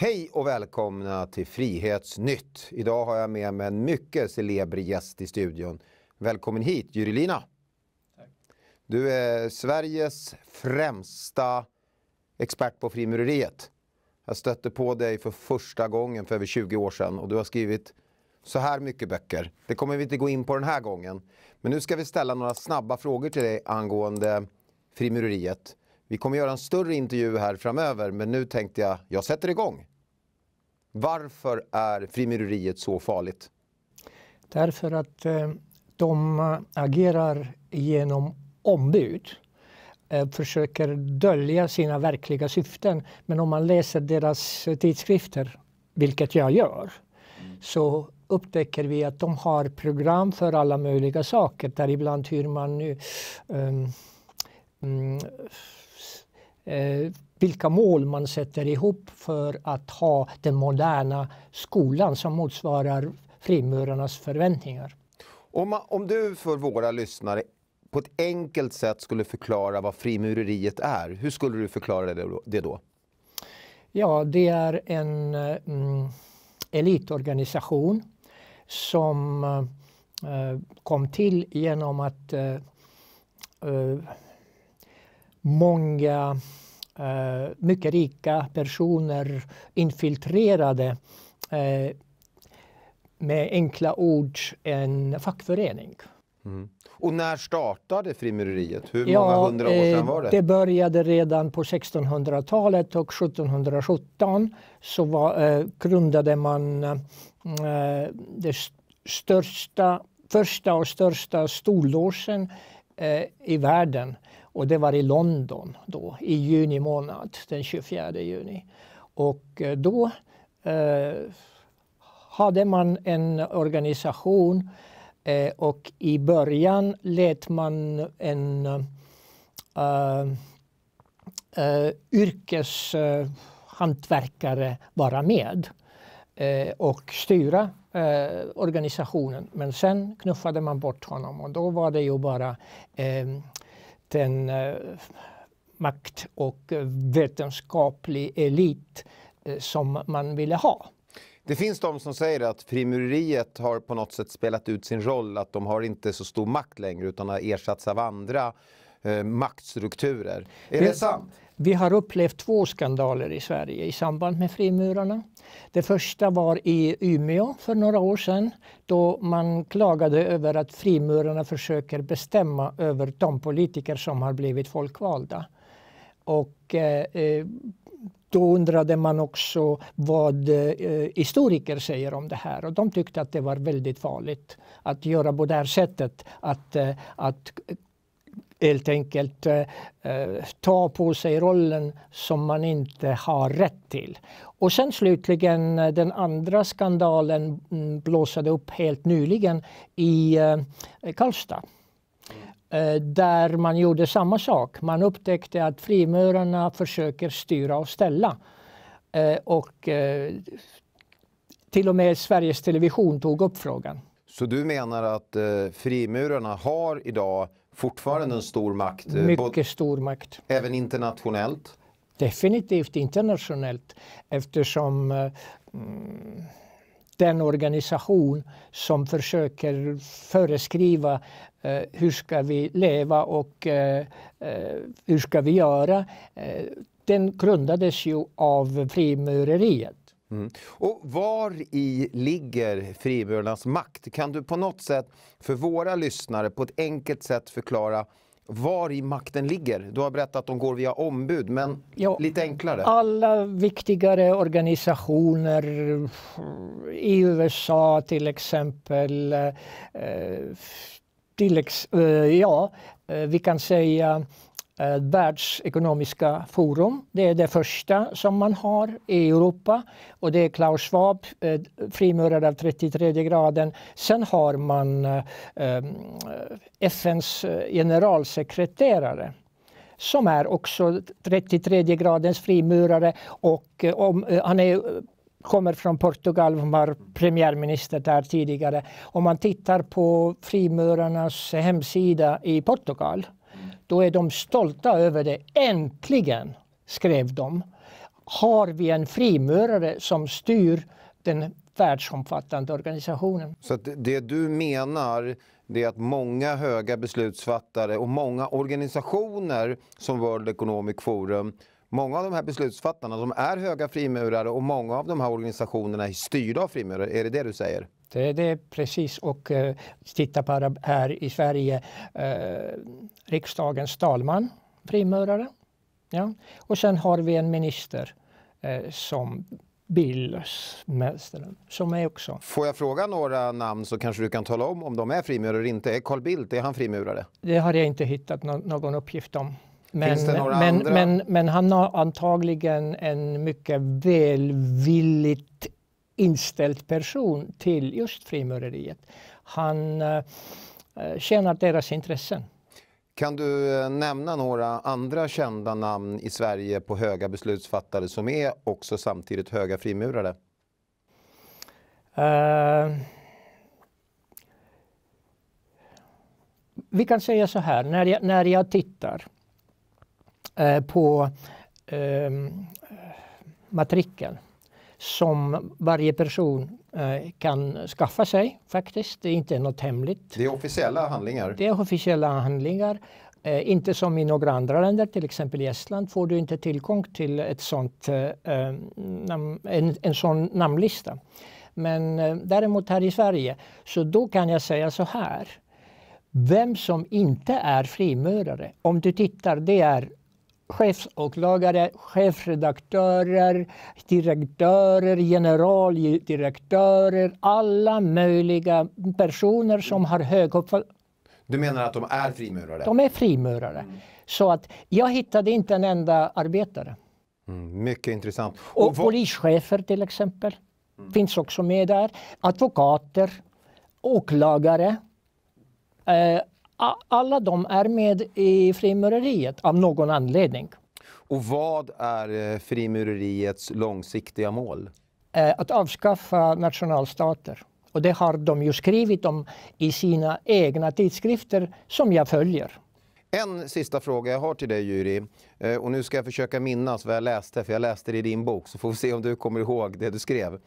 Hej och välkomna till Frihetsnytt. Idag har jag med mig en mycket celeber gäst i studion. Välkommen hit, Jyrilina. Du är Sveriges främsta expert på frimureriet. Jag stötte på dig för första gången för över 20 år sedan och du har skrivit så här mycket böcker. Det kommer vi inte gå in på den här gången. Men nu ska vi ställa några snabba frågor till dig angående frimureriet. Vi kommer göra en större intervju här framöver men nu tänkte jag, jag sätter igång. Varför är frimureriet så farligt? Därför att eh, de eh, agerar genom ombud eh, försöker dölja sina verkliga syften. Men om man läser deras tidskrifter, vilket jag gör, mm. så upptäcker vi att de har program för alla möjliga saker. Däribland hur man nu um, um, uh, vilka mål man sätter ihop för att ha den moderna skolan som motsvarar frimurarnas förväntningar. Om, om du för våra lyssnare på ett enkelt sätt skulle förklara vad frimureriet är, hur skulle du förklara det då? Ja, det är en mm, elitorganisation som eh, kom till genom att eh, eh många Eh, mycket rika personer infiltrerade eh, med enkla ord en fackförening. Mm. Och när startade frimureriet? Hur många ja, hundra år sedan var det? Eh, det började redan på 1600-talet och 1717 så var, eh, grundade man eh, det största, första och största storlåsen eh, i världen och det var i London då, i juni månad, den 24 juni. Och eh, då eh, hade man en organisation eh, och i början lät man en eh, eh, yrkeshantverkare vara med eh, och styra eh, organisationen. Men sen knuffade man bort honom och då var det ju bara liten eh, makt och vetenskaplig elit eh, som man ville ha. Det finns de som säger att frimureriet har på något sätt spelat ut sin roll, att de har inte så stor makt längre utan har ersatts av andra eh, maktstrukturer. Är vi, det sant? Vi har upplevt två skandaler i Sverige i samband med frimurarna. Det första var i Umeå för några år sedan då man klagade över att frimurarna försöker bestämma över de politiker som har blivit folkvalda. Och, eh, eh då undrade man också vad eh, historiker säger om det här och de tyckte att det var väldigt farligt att göra på det här sättet. Att, eh, att helt enkelt eh, eh, ta på sig rollen som man inte har rätt till. Och sen slutligen eh, den andra skandalen mm, blåsade upp helt nyligen i Karlstad där man gjorde samma sak. Man upptäckte att frimurarna försöker styra och ställa. Och till och med Sveriges Television tog upp frågan. Så du menar att frimurarna har idag fortfarande en stor makt. Eh, Mycket stor makt. Även internationellt? Definitivt internationellt eftersom eh, den organisation som försöker föreskriva eh, hur ska vi leva och eh, eh hur ska vi göra, eh, den grundades ju av frimureriet. Mm. Och var i ligger frimurarnas makt? Kan du på något sätt för våra lyssnare på ett enkelt sätt förklara var i makten ligger? Du har berättat att de går via ombud, men ja, lite enklare. Alla viktigare organisationer i USA till exempel, eh, till, eh, ja, eh, vi kan säga eh, världsekonomiska forum. Det är det första som man har i Europa och det är Klaus Schwab, eh, frimurare av 33 graden. Sen har man eh, eh FNs eh, generalsekreterare som är också 33 gradens frimurare och eh, om, han är kommer från Portugal, var premiärminister där tidigare. Om man tittar på frimurarnas hemsida i Portugal då är de stolta över det. Äntligen, skrev de, har vi en frimurare som styr den världsomfattande organisationen. Så det du menar det är att många höga beslutsfattare och många organisationer som World Economic Forum Många av de här beslutsfattarna de är höga frimurare och många av de här organisationerna är styrda av frimurare. Är det det du säger? Det, är precis. Och eh, titta på här i Sverige, eh, riksdagens talman, frimurare. Ja. Och sen har vi en minister eh, som Billsmästaren, som är också... Får jag fråga några namn så kanske du kan tala om om de är frimurare eller inte? Är Carl Bildt, är han frimurare? Det har jag inte hittat no någon uppgift om. Men, men, men, men, han har antagligen en mycket välvilligt inställd person till just frimureriet. Han eh, eh tjänar deras intressen. Kan du eh, nämna några andra kända namn i Sverige på höga beslutsfattare som är också samtidigt höga frimurare? Uh, vi kan säga så här, när jag, när jag tittar uh, på uh, matrikeln som varje person eh, kan skaffa sig faktiskt. Det är inte något hemligt. Det är officiella handlingar? Det är officiella handlingar. Eh, inte som i några andra länder, till exempel i Estland får du inte tillgång till ett sånt, eh, eh nam, en, en sån namnlista. Men eh, däremot här i Sverige, så då kan jag säga så här. Vem som inte är frimurare, om du tittar, det är chefsåklagare, chefredaktörer, direktörer, generaldirektörer, alla möjliga personer som har hög uppfattning. Du menar att de är frimurare? De är frimurare. Mm. Så att jag hittade inte en enda arbetare. Mm, mycket intressant. Och, och polischefer till exempel mm. finns också med där. Advokater, åklagare. Eh, alla de är med i frimureriet av någon anledning. Och vad är eh, frimureriets långsiktiga mål? Eh, att avskaffa nationalstater. Och det har de ju skrivit om i sina egna tidskrifter som jag följer. En sista fråga jag har till dig, Juri. Eh, och nu ska jag försöka minnas vad jag läste, för jag läste det i din bok. Så får vi se om du kommer ihåg det du skrev.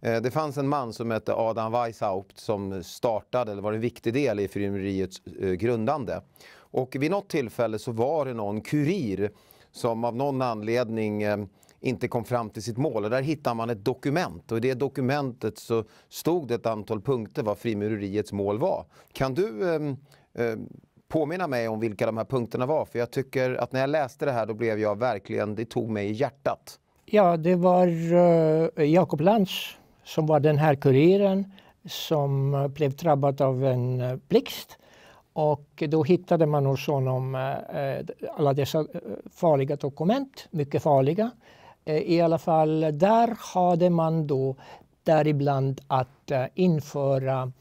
Eh, det fanns en man som hette Adam Weishaupt som startade, eller var en viktig del i frimureriets eh, grundande. Och vid något tillfälle så var det någon kurir som av någon anledning eh, inte kom fram till sitt mål. Och där hittar man ett dokument och i det dokumentet så stod det ett antal punkter vad frimureriets mål var. Kan du ehm, ehm, påminna mig om vilka de här punkterna var? För jag tycker att när jag läste det här då blev jag verkligen, det tog mig i hjärtat. Ja, det var eh, Jakob Lantz som var den här kuriren som eh, blev drabbad av en eh, blixt. Och då hittade man hos honom eh, alla dessa farliga dokument, mycket farliga. I alla fall, där hade man då däribland att införa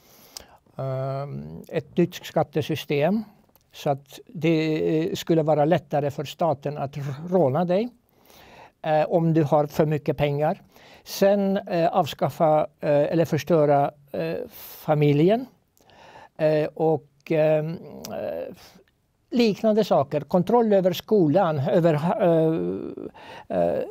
ett nytt skattesystem så att det skulle vara lättare för staten att råna dig om du har för mycket pengar. Sen eh, avskaffa eh, eller förstöra eh, familjen. Eh, och ehm, eh, liknande saker. Kontroll över skolan, över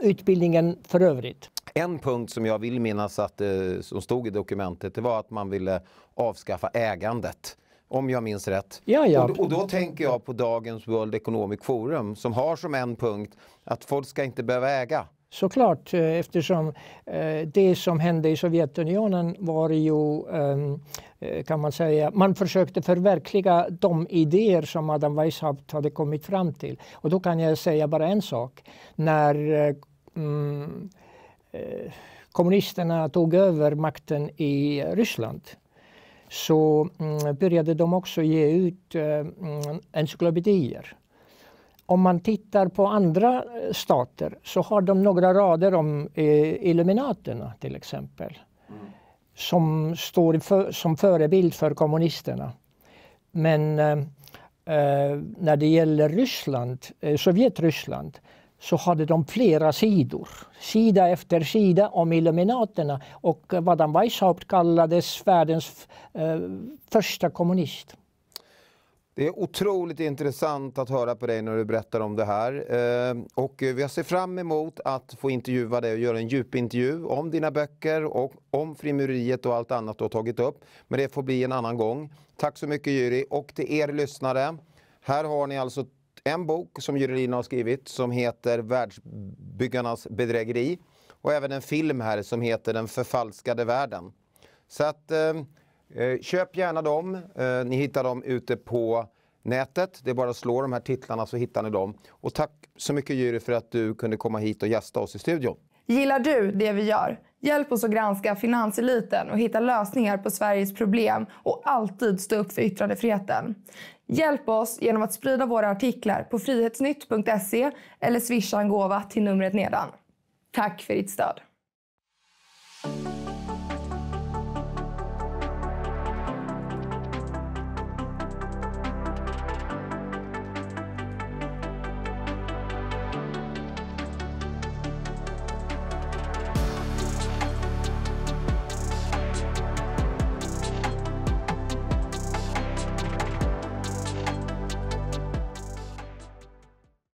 utbildningen för övrigt. En punkt som jag vill minnas att, som stod i dokumentet det var att man ville avskaffa ägandet om jag minns rätt. Ja, ja. Och, och, då tänker jag på dagens World Economic Forum som har som en punkt att folk ska inte behöva äga. Såklart, eh, eftersom eh, det som hände i Sovjetunionen var ju, ehm, eh, kan man säga, man försökte förverkliga de idéer som Adam Weishaupt hade kommit fram till. Och då kan jag säga bara en sak. När mm, kommunisterna tog över makten i Ryssland så mm, började de också ge ut mm, encyklopedier om man tittar på andra eh, stater så har de några rader om eh, Illuminaterna till exempel. Mm. Som står för, som förebild för kommunisterna. Men eh, eh, när det gäller Ryssland, eh, Sovjetryssland så hade de flera sidor, sida efter sida om Illuminaterna och eh, vad Weiishaupt kallades världens eh, första kommunist. Det är otroligt intressant att höra på dig när du berättar om det här. Eh, och jag ser fram emot att få intervjua dig och göra en djupintervju om dina böcker och om frimureriet och allt annat du har tagit upp. Men det får bli en annan gång. Tack så mycket Jyri och till er lyssnare. Här har ni alltså en bok som Jyri har skrivit som heter Världsbyggarnas bedrägeri och även en film här som heter Den förfalskade världen. Så att eh, Eh, köp gärna dem. Eh, ni hittar dem ute på nätet. Det är bara att slå de här titlarna så hittar ni dem. Och tack så mycket Jyri för att du kunde komma hit och gästa oss i studion. Gillar du det vi gör? Hjälp oss att granska finanseliten och hitta lösningar på Sveriges problem och alltid stå upp för yttrandefriheten. Hjälp oss genom att sprida våra artiklar på frihetsnytt.se eller swisha en gåva till numret nedan. Tack för ditt stöd!